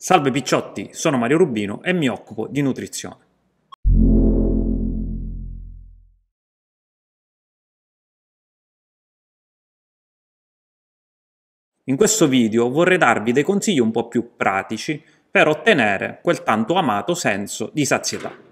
Salve picciotti, sono Mario Rubino e mi occupo di nutrizione. In questo video vorrei darvi dei consigli un po' più pratici per ottenere quel tanto amato senso di sazietà.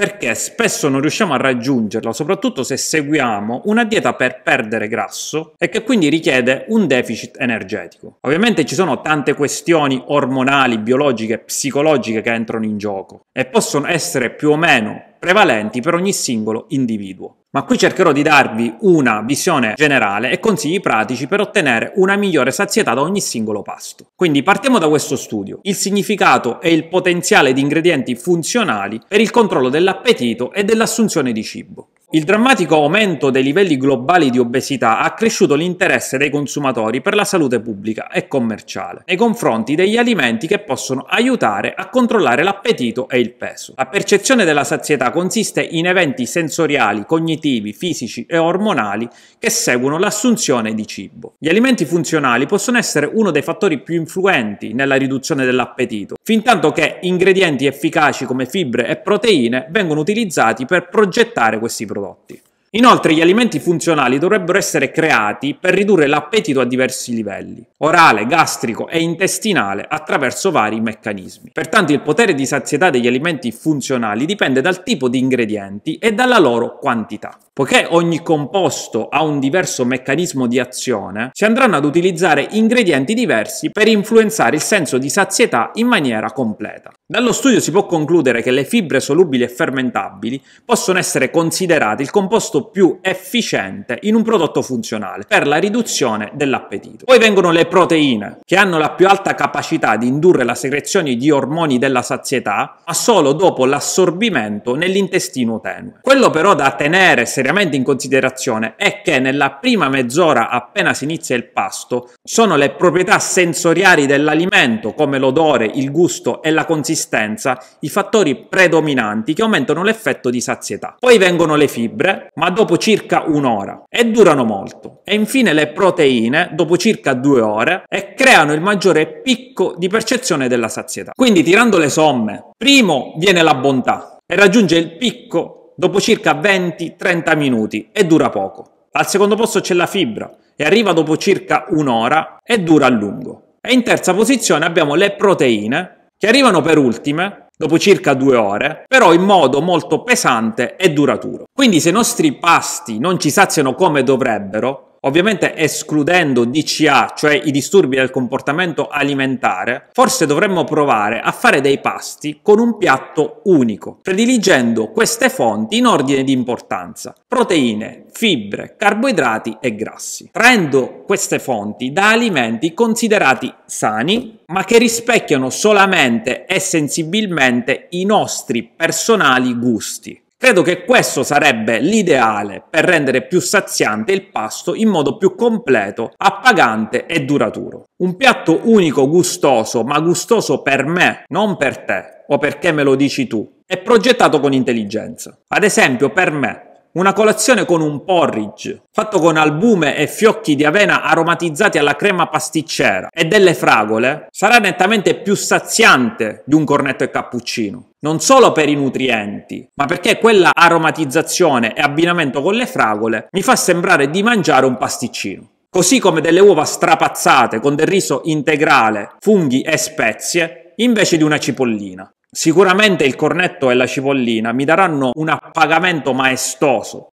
perché spesso non riusciamo a raggiungerla, soprattutto se seguiamo una dieta per perdere grasso e che quindi richiede un deficit energetico. Ovviamente ci sono tante questioni ormonali, biologiche, psicologiche che entrano in gioco e possono essere più o meno prevalenti per ogni singolo individuo. Ma qui cercherò di darvi una visione generale e consigli pratici per ottenere una migliore sazietà da ogni singolo pasto. Quindi partiamo da questo studio, il significato e il potenziale di ingredienti funzionali per il controllo dell'appetito e dell'assunzione di cibo. Il drammatico aumento dei livelli globali di obesità ha cresciuto l'interesse dei consumatori per la salute pubblica e commerciale nei confronti degli alimenti che possono aiutare a controllare l'appetito e il peso. La percezione della sazietà consiste in eventi sensoriali, cognitivi, fisici e ormonali che seguono l'assunzione di cibo. Gli alimenti funzionali possono essere uno dei fattori più influenti nella riduzione dell'appetito, fintanto che ingredienti efficaci come fibre e proteine vengono utilizzati per progettare questi prodotti. Inoltre gli alimenti funzionali dovrebbero essere creati per ridurre l'appetito a diversi livelli, orale, gastrico e intestinale, attraverso vari meccanismi. Pertanto il potere di sazietà degli alimenti funzionali dipende dal tipo di ingredienti e dalla loro quantità. Poiché ogni composto ha un diverso meccanismo di azione, si andranno ad utilizzare ingredienti diversi per influenzare il senso di sazietà in maniera completa. Dallo studio si può concludere che le fibre solubili e fermentabili possono essere considerate il composto più efficiente in un prodotto funzionale per la riduzione dell'appetito. Poi vengono le proteine, che hanno la più alta capacità di indurre la secrezione di ormoni della sazietà, ma solo dopo l'assorbimento nell'intestino tenue. Quello però da tenere se seriamente in considerazione è che nella prima mezz'ora appena si inizia il pasto sono le proprietà sensoriali dell'alimento come l'odore, il gusto e la consistenza i fattori predominanti che aumentano l'effetto di sazietà. Poi vengono le fibre, ma dopo circa un'ora e durano molto. E infine le proteine dopo circa due ore e creano il maggiore picco di percezione della sazietà. Quindi tirando le somme, primo viene la bontà e raggiunge il picco dopo circa 20-30 minuti e dura poco. Al secondo posto c'è la fibra e arriva dopo circa un'ora e dura a lungo. E in terza posizione abbiamo le proteine che arrivano per ultime dopo circa due ore, però in modo molto pesante e duraturo. Quindi se i nostri pasti non ci saziano come dovrebbero, ovviamente escludendo DCA, cioè i disturbi del comportamento alimentare, forse dovremmo provare a fare dei pasti con un piatto unico, prediligendo queste fonti in ordine di importanza, proteine, fibre, carboidrati e grassi, traendo queste fonti da alimenti considerati sani, ma che rispecchiano solamente e sensibilmente i nostri personali gusti. Credo che questo sarebbe l'ideale per rendere più saziante il pasto in modo più completo, appagante e duraturo. Un piatto unico gustoso, ma gustoso per me, non per te, o perché me lo dici tu, è progettato con intelligenza. Ad esempio, per me, una colazione con un porridge, fatto con albume e fiocchi di avena aromatizzati alla crema pasticcera e delle fragole, sarà nettamente più saziante di un cornetto e cappuccino. Non solo per i nutrienti, ma perché quella aromatizzazione e abbinamento con le fragole mi fa sembrare di mangiare un pasticcino. Così come delle uova strapazzate con del riso integrale, funghi e spezie, invece di una cipollina. Sicuramente il cornetto e la cipollina mi daranno un appagamento maestoso,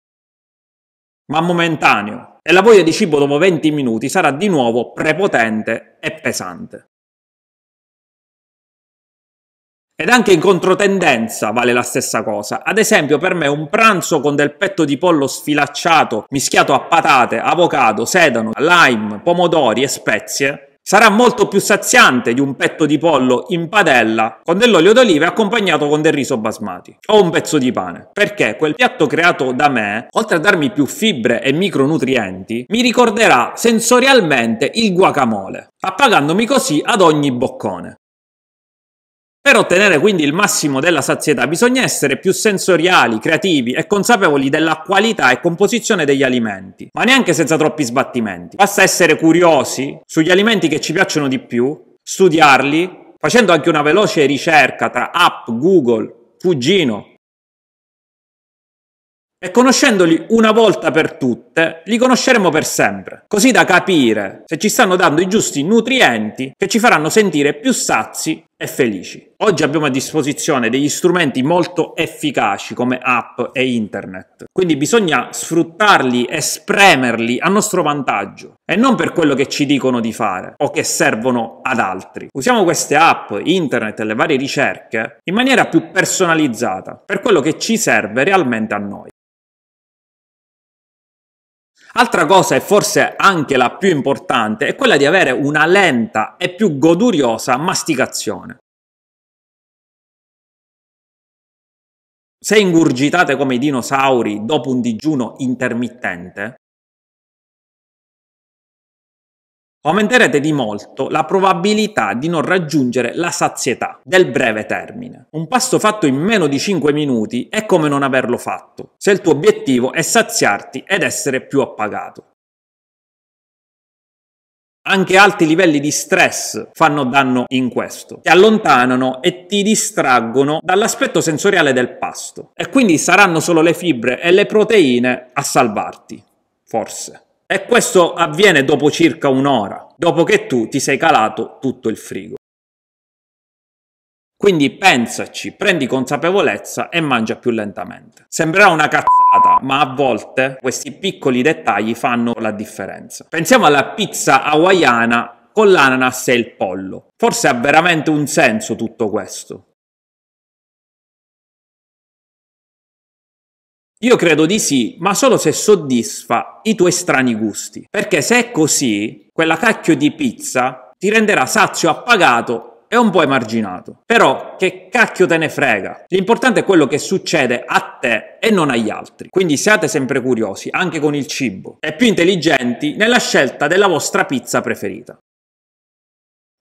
ma momentaneo, e la voglia di cibo dopo 20 minuti sarà di nuovo prepotente e pesante. Ed anche in controtendenza vale la stessa cosa. Ad esempio, per me un pranzo con del petto di pollo sfilacciato, mischiato a patate, avocado, sedano, lime, pomodori e spezie Sarà molto più saziante di un petto di pollo in padella con dell'olio d'oliva accompagnato con del riso basmati o un pezzo di pane. Perché quel piatto creato da me, oltre a darmi più fibre e micronutrienti, mi ricorderà sensorialmente il guacamole, appagandomi così ad ogni boccone. Per ottenere quindi il massimo della sazietà bisogna essere più sensoriali, creativi e consapevoli della qualità e composizione degli alimenti, ma neanche senza troppi sbattimenti. Basta essere curiosi sugli alimenti che ci piacciono di più, studiarli, facendo anche una veloce ricerca tra app, Google, Fugino, e conoscendoli una volta per tutte, li conosceremo per sempre, così da capire se ci stanno dando i giusti nutrienti che ci faranno sentire più sazi e felici. Oggi abbiamo a disposizione degli strumenti molto efficaci come app e internet, quindi bisogna sfruttarli e spremerli a nostro vantaggio e non per quello che ci dicono di fare o che servono ad altri. Usiamo queste app, internet e le varie ricerche in maniera più personalizzata per quello che ci serve realmente a noi. Altra cosa, e forse anche la più importante, è quella di avere una lenta e più goduriosa masticazione. Se ingurgitate come i dinosauri dopo un digiuno intermittente, aumenterete di molto la probabilità di non raggiungere la sazietà del breve termine. Un pasto fatto in meno di 5 minuti è come non averlo fatto, se il tuo obiettivo è saziarti ed essere più appagato. Anche alti livelli di stress fanno danno in questo. Ti allontanano e ti distraggono dall'aspetto sensoriale del pasto e quindi saranno solo le fibre e le proteine a salvarti, forse. E questo avviene dopo circa un'ora, dopo che tu ti sei calato tutto il frigo. Quindi pensaci, prendi consapevolezza e mangia più lentamente. Sembrerà una cazzata, ma a volte questi piccoli dettagli fanno la differenza. Pensiamo alla pizza hawaiana con l'ananas e il pollo. Forse ha veramente un senso tutto questo. Io credo di sì, ma solo se soddisfa i tuoi strani gusti. Perché se è così, quella cacchio di pizza ti renderà sazio appagato e un po' emarginato. Però che cacchio te ne frega? L'importante è quello che succede a te e non agli altri. Quindi siate sempre curiosi, anche con il cibo, e più intelligenti nella scelta della vostra pizza preferita.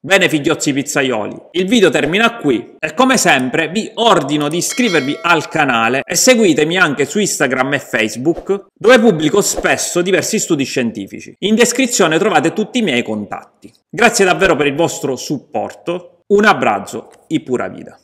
Bene figliozzi pizzaioli, il video termina qui e come sempre vi ordino di iscrivervi al canale e seguitemi anche su Instagram e Facebook dove pubblico spesso diversi studi scientifici. In descrizione trovate tutti i miei contatti. Grazie davvero per il vostro supporto, un abbraccio, i pura vida.